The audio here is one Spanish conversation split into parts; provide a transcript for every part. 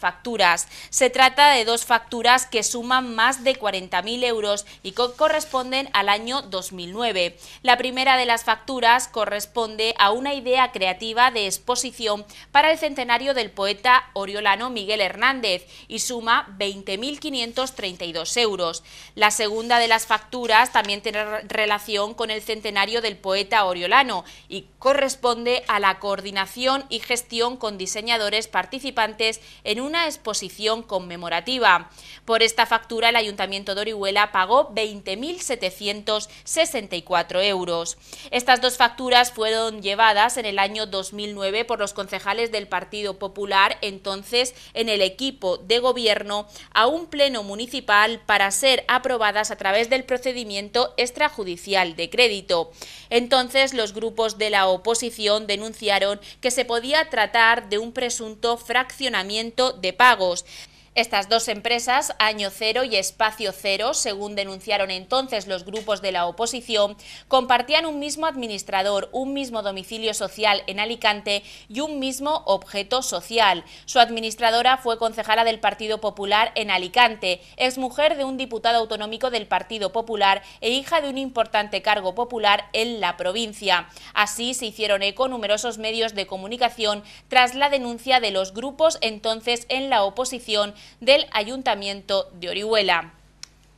facturas. Se trata de dos facturas que suman más de 40.000 euros y corresponden al año 2009. La primera de las facturas corresponde a una idea creativa de exposición para el centenario del poeta oriolano Miguel Hernández y suma 20.532 euros. La segunda de las facturas también tiene relación con el centenario del poeta oriolano y corresponde a la coordinación y gestión con diseñadores participantes en un una exposición conmemorativa. Por esta factura el Ayuntamiento de Orihuela pagó 20.764 euros. Estas dos facturas fueron llevadas en el año 2009 por los concejales del Partido Popular, entonces en el equipo de gobierno, a un pleno municipal para ser aprobadas a través del procedimiento extrajudicial de crédito. Entonces los grupos de la oposición denunciaron que se podía tratar de un presunto fraccionamiento de pagos. Estas dos empresas, Año Cero y Espacio Cero, según denunciaron entonces los grupos de la oposición, compartían un mismo administrador, un mismo domicilio social en Alicante y un mismo objeto social. Su administradora fue concejala del Partido Popular en Alicante, exmujer de un diputado autonómico del Partido Popular e hija de un importante cargo popular en la provincia. Así se hicieron eco numerosos medios de comunicación tras la denuncia de los grupos entonces en la oposición del Ayuntamiento de Orihuela.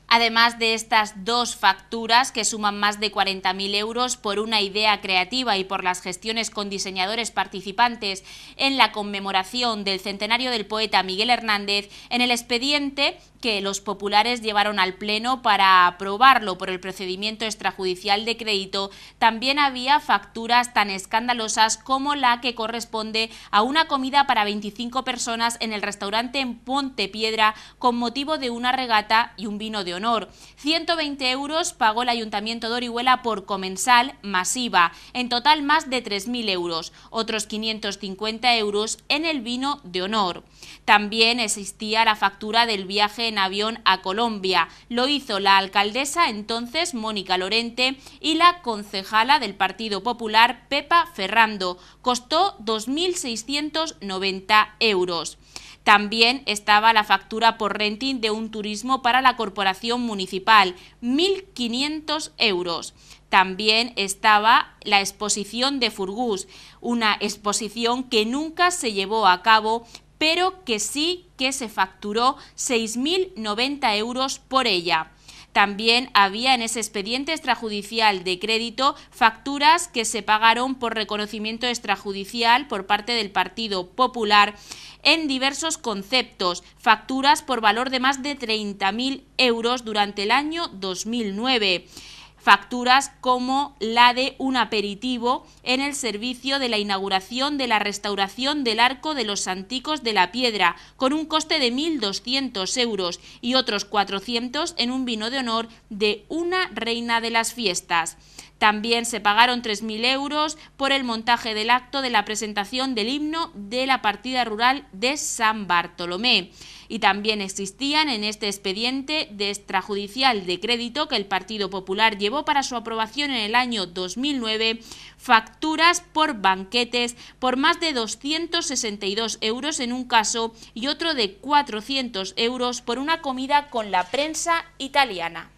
Además de estas dos facturas, que suman más de 40.000 euros por una idea creativa y por las gestiones con diseñadores participantes en la conmemoración del centenario del poeta Miguel Hernández, en el expediente que los populares llevaron al Pleno para aprobarlo por el procedimiento extrajudicial de crédito, también había facturas tan escandalosas como la que corresponde a una comida para 25 personas en el restaurante en Ponte Piedra con motivo de una regata y un vino de honor. 120 euros pagó el Ayuntamiento de Orihuela por comensal masiva, en total más de 3.000 euros, otros 550 euros en el vino de honor. También existía la factura del viaje en avión a Colombia. Lo hizo la alcaldesa entonces, Mónica Lorente, y la concejala del Partido Popular, Pepa Ferrando. Costó 2.690 euros. También estaba la factura por renting de un turismo para la corporación municipal, 1.500 euros. También estaba la exposición de Furgús, una exposición que nunca se llevó a cabo, pero que sí que se facturó 6.090 euros por ella. También había en ese expediente extrajudicial de crédito facturas que se pagaron por reconocimiento extrajudicial por parte del Partido Popular en diversos conceptos, facturas por valor de más de 30.000 euros durante el año 2009 facturas como la de un aperitivo en el servicio de la inauguración de la restauración del Arco de los Santicos de la Piedra, con un coste de 1.200 euros y otros 400 en un vino de honor de una reina de las fiestas. También se pagaron 3.000 euros por el montaje del acto de la presentación del himno de la partida rural de San Bartolomé. Y también existían en este expediente de extrajudicial de crédito que el Partido Popular llevó para su aprobación en el año 2009 facturas por banquetes por más de 262 euros en un caso y otro de 400 euros por una comida con la prensa italiana.